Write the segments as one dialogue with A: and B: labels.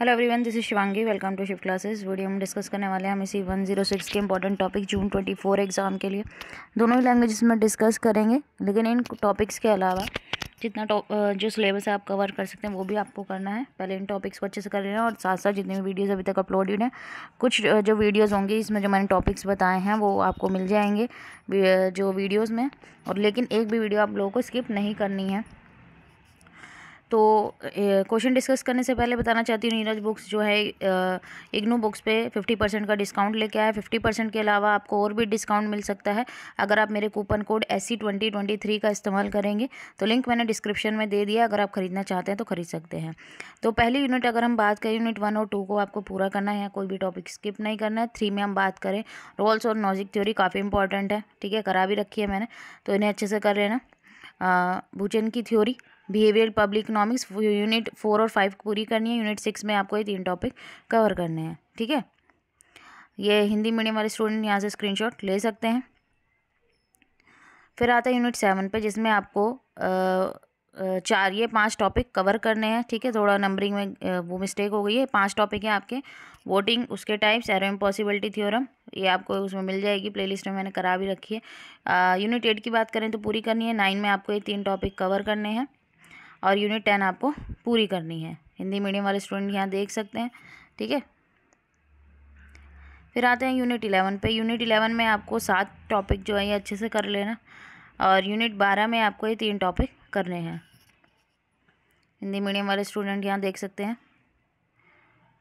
A: hello everyone this is Shivangi welcome to shift classes video में discuss करने वाले हैं हम इसी वन जीरो सिक्स के important topic June twenty four exam के लिए दोनों ही लैंग्वेजेस में डिस्कस करेंगे लेकिन इन टॉपिक्स के अलावा जितना जो सिलेबस है आप कवर कर सकते हैं वो भी आपको करना है पहले इन टॉपिक्स को अच्छे से कर लेना और साथ साथ जितने भी वीडियोज़ अभी तक अपलोडेड हैं कुछ जो वीडियोज़ होंगी इसमें जो मैंने टॉपिक्स बताए हैं वो आपको मिल जाएंगे जो वीडियोज़ में और लेकिन एक भी वीडियो आप लोगों को स्किप नहीं करनी है तो क्वेश्चन डिस्कस करने से पहले बताना चाहती हूँ नीरज बुक्स जो है इग्नू बुक्स पे फिफ्टी परसेंट का डिस्काउंट लेके आया है परसेंट के अलावा आपको और भी डिस्काउंट मिल सकता है अगर आप मेरे coupon code S C twenty twenty three का इस्तेमाल करेंगे तो लिंक मैंने डिस्क्रिप्शन में दे दिया अगर आप खरीदना चाहते हैं तो खरीद सकते हैं तो पहली यूनिट अगर हम बात करें यूनिट वन और टू को आपको पूरा करना है कोई भी टॉपिक स्किप नहीं करना है थ्री में हम बात करें रोल्स और नॉजिक थ्योरी काफ़ी इंपॉर्टेंट है ठीक है करा भी रखी है मैंने तो इन्हें अच्छे से कर लेना भूचन की theory behaviour public economics unit four और फाइव पूरी करनी है यूनिट सिक्स में आपको ये तीन टॉपिक कवर करने हैं ठीक है ये हिंदी मीडियम वाले स्टूडेंट यहाँ से स्क्रीन ले सकते हैं फिर आता है यूनिट सेवन पर जिसमें आपको आ, चार ये पांच टॉपिक कवर करने हैं ठीक है थोड़ा नंबरिंग में वो मिस्टेक हो गई है पांच टॉपिक हैं आपके वोटिंग उसके टाइप्स एरो इम्पॉसिबिलिटी थ्योरम ये आपको उसमें मिल जाएगी प्लेलिस्ट में मैंने करा भी रखी है यूनिट एट की बात करें तो पूरी करनी है नाइन में आपको ये तीन टॉपिक कवर करने हैं और यूनिट टेन आपको पूरी करनी है हिंदी मीडियम वाले स्टूडेंट यहाँ देख सकते हैं ठीक है फिर आते हैं यूनिट इलेवन पर यूनिट इलेवन में आपको सात टॉपिक जो है ये अच्छे से कर लेना और यूनिट बारह में आपको ये तीन टॉपिक करने हैं हिंदी मीडियम वाले स्टूडेंट यहाँ देख सकते हैं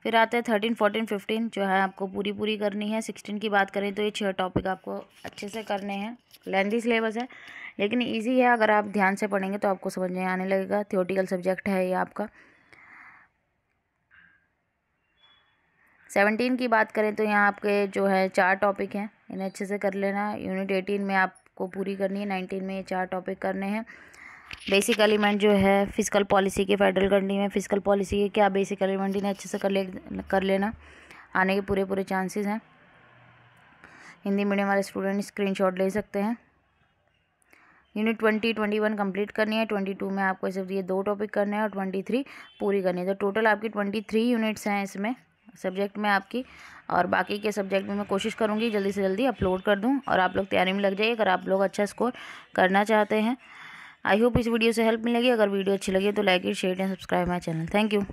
A: फिर आते हैं थर्टीन फोर्टीन फिफ्टीन जो है आपको पूरी पूरी करनी है सिक्सटीन की बात करें तो ये छः टॉपिक आपको अच्छे से करने हैं लेंदी सिलेबस है लेकिन ईजी है अगर आप ध्यान से पढ़ेंगे तो आपको समझ में आने लगेगा थियोटिकल सब्जेक्ट है ये आपका सेवनटीन की बात करें तो यहाँ आपके जो है चार टॉपिक हैं इन्हें अच्छे से कर लेना यूनिट एटीन में आप को पूरी करनी है नाइनटीन में ये चार टॉपिक करने हैं बेसिक एलिमेंट जो है फिजिकल पॉलिसी के फेडरल कंट्री में फिजिकल पॉलिसी के क्या बेसिक एलिमेंट इन्हें अच्छे से कर ले कर लेना आने के पूरे पूरे चांसेस हैं हिंदी मीडियम वाले स्टूडेंट स्क्रीनशॉट ले सकते हैं unit twenty twenty one complete करनी है ट्वेंटी टू में आपको सिर्फ ये दो टॉपिक करने हैं और ट्वेंटी थ्री पूरी करनी है तो टोटल आपकी ट्वेंटी थ्री यूनिट्स हैं इसमें सब्जेक्ट में आपकी और बाकी के सब्जेक्ट में मैं कोशिश करूँगी जल्दी से जल्दी अपलोड कर दूँ और आप लोग तैयारी में लग जाइए अगर आप लोग अच्छा स्कोर करना चाहते हैं आई होप इस वीडियो से हेल्प मिलेगी अगर वीडियो अच्छी लगी तो like share and subscribe my channel thank you